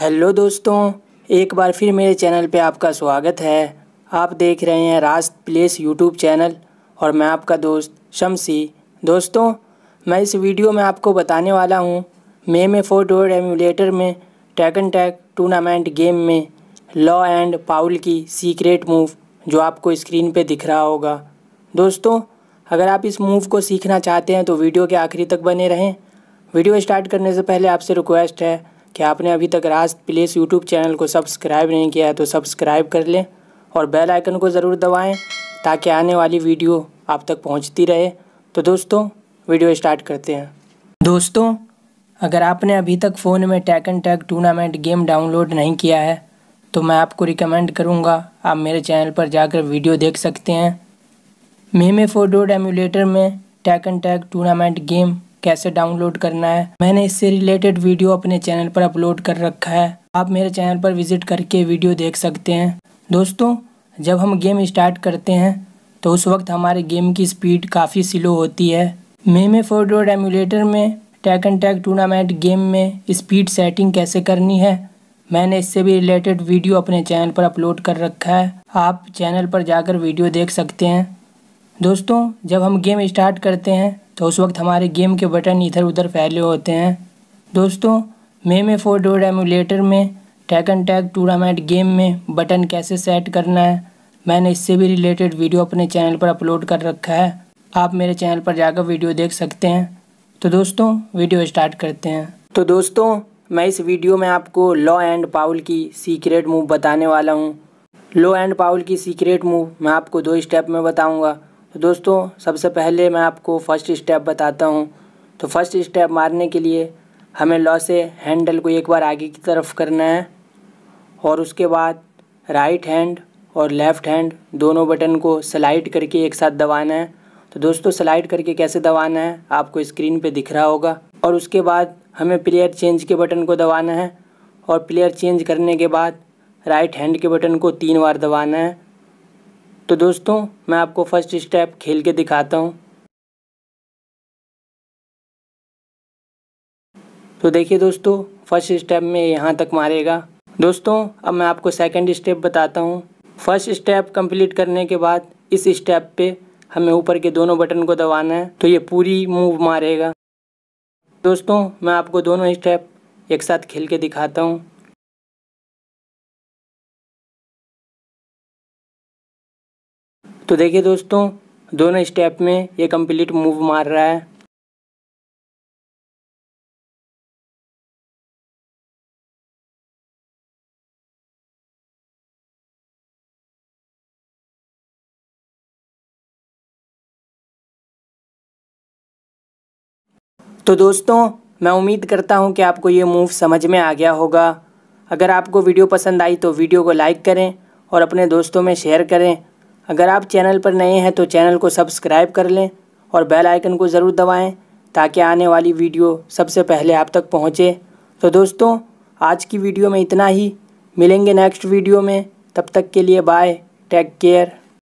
hello दोस्तों एक बार फिर मेरे चैनल पे आपका स्वागत है आप देख रहे हैं राज प्लेस यूट्यूब चैनल और मैं आपका दोस्त शमसी दोस्तों मैं इस वीडियो में आपको बताने वाला हूँ मे में फोर डोर एमुलेटर में tag and tag tournament game में लॉ एंड पाउल की सीक्रेट मूव जो आपको स्क्रीन पे दिख रहा होगा दोस्तों अगर आप इस मूव को सीखना चाहते हैं तो वीडियो के आखिरी तक बने रहें वीडियो स्टार्ट करने से पहले आपसे रिक्वेस्ट है क्या आपने अभी तक राज प्लेस यूट्यूब चैनल को सब्सक्राइब नहीं किया है तो सब्सक्राइब कर लें और बेल आइकन को ज़रूर दबाएं ताकि आने वाली वीडियो आप तक पहुंचती रहे तो दोस्तों वीडियो स्टार्ट करते हैं दोस्तों अगर आपने अभी तक फ़ोन में tack and tag tournament game download नहीं किया है तो मैं आपको रिकमेंड करूँगा आप मेरे चैनल पर जाकर वीडियो देख सकते हैं मेमे फोर डोड एम्यूलेटर में tack and tag tournament game कैसे डाउनलोड करना है मैंने इससे रिलेटेड वीडियो अपने चैनल पर अपलोड कर रखा है आप मेरे चैनल पर विजिट करके वीडियो देख सकते हैं दोस्तों जब हम गेम स्टार्ट करते हैं तो उस वक्त हमारे गेम की स्पीड काफ़ी स्लो होती है मेमे फोर्डोड एमुलेटर में tack and tack tournament game में स्पीड सेटिंग कैसे करनी है मैंने इससे भी रिलेटेड वीडियो अपने चैनल पर अपलोड कर रखा है आप चैनल पर जाकर वीडियो देख सकते हैं दोस्तों जब हम गेम स्टार्ट करते हैं तो उस वक्त हमारे गेम के बटन इधर उधर फैले होते हैं दोस्तों मे में फोर डोर एमुलेटर में tack and tag tournament game में बटन कैसे सेट करना है मैंने इससे भी रिलेटेड वीडियो अपने चैनल पर अपलोड कर रखा है आप मेरे चैनल पर जाकर वीडियो देख सकते हैं तो दोस्तों वीडियो स्टार्ट करते हैं तो दोस्तों मैं इस वीडियो में आपको लॉ एंड पाउल की सीक्रेट मूव बताने वाला हूँ लो एंड पाउल की सीक्रेट मूव मैं आपको दो स्टेप में बताऊँगा तो दोस्तों सबसे पहले मैं आपको फर्स्ट स्टेप बताता हूँ तो फर्स्ट स्टेप मारने के लिए हमें लॉ से हैंडल को एक बार आगे की तरफ करना है और उसके बाद राइट हैंड और लेफ़्ट हैंड दोनों बटन को स्लाइड करके एक साथ दबाना है तो दोस्तों स्लाइड करके कैसे दबाना है आपको स्क्रीन पे दिख रहा होगा और उसके बाद हमें प्लेयर चेंज के बटन को दबाना है और प्लेयर चेंज करने के बाद राइट हैंड के बटन को तीन बार दबाना है तो दोस्तों मैं आपको फर्स्ट स्टेप खेल के दिखाता हूँ तो देखिए दोस्तों फर्स्ट स्टेप में यहाँ तक मारेगा दोस्तों अब मैं आपको सेकंड स्टेप बताता हूँ फर्स्ट स्टेप कंप्लीट करने के बाद इस स्टेप पे हमें ऊपर के दोनों बटन को दबाना है तो ये पूरी मूव मारेगा दोस्तों मैं आपको दोनों स्टेप एक साथ खेल के दिखाता हूँ तो देखिए दोस्तों दोनों स्टेप में ये कंप्लीट मूव मार रहा है तो दोस्तों मैं उम्मीद करता हूं कि आपको ये मूव समझ में आ गया होगा अगर आपको वीडियो पसंद आई तो वीडियो को लाइक करें और अपने दोस्तों में शेयर करें अगर आप चैनल पर नए हैं तो चैनल को सब्सक्राइब कर लें और बेल आइकन को ज़रूर दबाएं ताकि आने वाली वीडियो सबसे पहले आप तक पहुंचे तो दोस्तों आज की वीडियो में इतना ही मिलेंगे नेक्स्ट वीडियो में तब तक के लिए बाय टेक केयर